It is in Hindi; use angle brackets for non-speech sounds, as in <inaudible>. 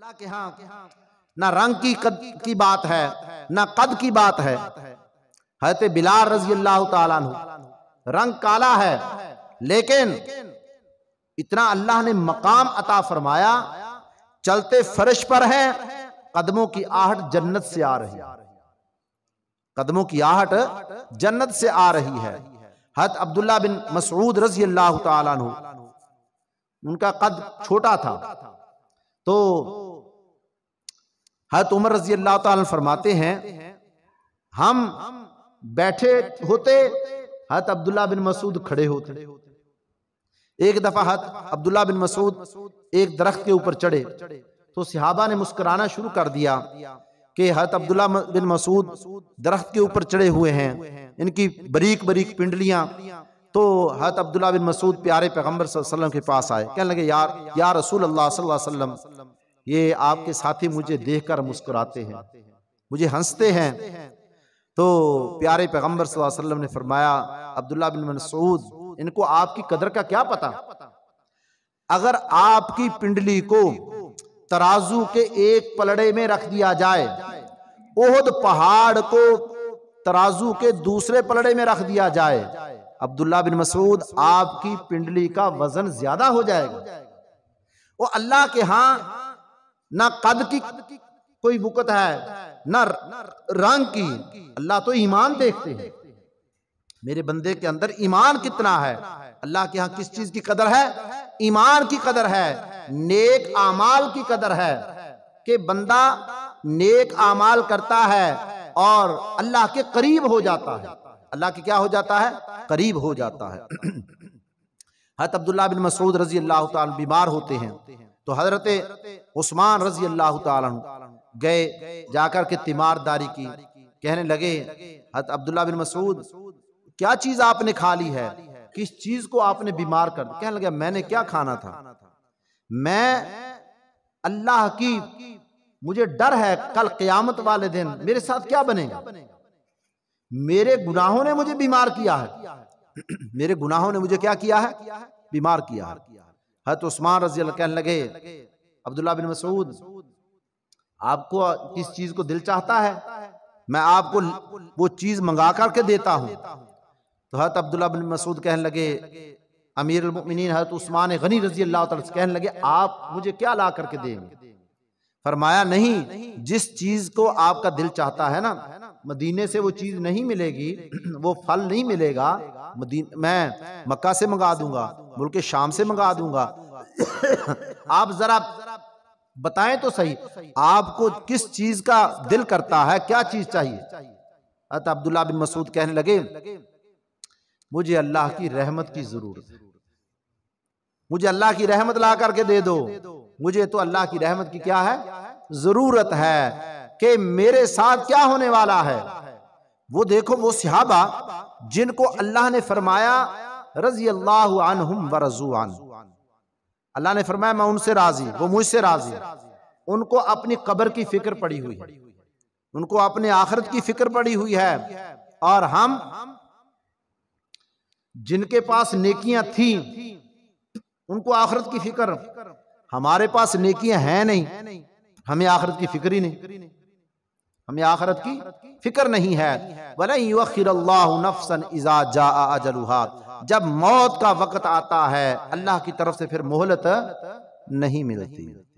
अल्लाह के हाँ ना रंग की कद की बात है ना कद की बात है हजरत बिलाल रजी अल्लाह तु रंग काला है लेकिन इतना अल्लाह ने मकाम अता फरमाया चलते फर्श पर है कदमों की आहट जन्नत से आ रही कदमों की आहट जन्नत से आ रही है हत अब्दुल्ला बिन मसूद रजी अल्लाह तु उनका कद छोटा था तो हत उमर रजी अल्लाह फरमाते हैं हम बैठे होते हत अब्दुल्ला बिन मसूद खड़े होते एक दफा हत अब्दुल्ला बिन मसूद एक दरख्त के ऊपर चढ़े तो सिहाबा ने मुस्कुराना शुरू कर दिया कि हत अब्दुल्ला बिन मसूद दरख्त के ऊपर चढ़े हुए हैं इनकी बरीक बरीक पिंडलियां तो हत अब्दुल्ला बिन मसूद प्यारे पैगम्बर के पास आए कहने लगे यार या रसूल अल्लाह वसल्लम ये आपके साथी मुझे देखकर मुस्कुराते हैं मुझे हंसते हैं तो प्यारे पैगम्बर सल्लम ने फरमाया अब्दुल्ला बिन मनसूद इनको आपकी कदर का क्या पता अगर आपकी पिंडली को तराजू के एक पलड़े में रख दिया जाए ओहद पहाड़ को तराजू के दूसरे पलड़े में रख दिया जाए अब्दुल्ला बिन मसूद आपकी पिंडली का वजन ज्यादा हो जाएगा वो अल्लाह के हाँ ना कद की कोई बुकत है ना रंग की अल्लाह तो ईमान देखते हैं मेरे बंदे के अंदर ईमान कितना है अल्लाह के यहाँ किस चीज की कदर है ईमान की कदर है नेक आमाल की कदर है कि बंदा नेक आमाल करता है और अल्लाह के करीब हो जाता है अल्लाह के क्या हो जाता है करीब हो जाता है <clears throat> हत अब्दुल्ला बिन मसूद रजी अल्लाह बीमार होते हैं तो हजरत उस्मान रजी अल्लाह गए जाकर के तीमारदारी की कहने लगे अब्दुल्ला बिन मसूद क्या चीज आपने खा ली है किस चीज को आपने बीमार कर कहने लगे मैंने क्या खाना था मैं अल्लाह की मुझे डर है कल क्यामत वाले दिन मेरे साथ क्या बनेगा मेरे गुनाहों ने मुझे बीमार किया है <clears throat> मेरे गुनाहों ने मुझे क्या किया है बीमार किया है हत उस्मान रजी कहने लगे अब्दुल्ला बिन मसूद आपको किस चीज को दिल चाहता है मैं आपको वो चीज मंगा करके देता हूँ तो हत अब्दुल्ला बिन मसूद कहने लगे अमीर हजरत उस्मान गनी रजी अल्लाह कहने लगे आप मुझे क्या ला करके देंगे फरमाया नहीं जिस चीज को आपका दिल चाहता है ना मदीने से वो चीज नहीं मिलेगी वो फल नहीं मिलेगा मदीन मैं मक्का से मंगा दूंगा मुल्क शाम से मंगा दूंगा आप जरा बताएं तो सही आपको किस चीज का दिल करता है क्या चीज चाहिए अत अब्दुल्ला बिन मसूद कहने लगे मुझे अल्लाह की रहमत की जरूरत है मुझे अल्लाह की रहमत ला करके दे दो मुझे तो अल्लाह की रहमत की क्या है जरूरत है कि मेरे साथ क्या होने वाला है वो देखो वो सिहाबा जिनको अल्लाह ने फरमाया रजी अल्लाह व रजूआन अल्लाह ने फरमाया मैं उनसे राजी वो मुझसे राजी उनको अपनी कब्र की फिक्र पड़ी हुई है उनको अपने आखरत की फिक्र पड़ी हुई है और हम जिनके पास नेकियां थी उनको आखरत की फिक्र हमारे पास नेकियां हैं नहीं हमें आखरत की फिक्र ही नहीं हमें आखरत की फिक्र नहीं है भले नफसन इजा जा जब मौत का वक्त आता है अल्लाह की तरफ से फिर मोहलत नहीं मिलती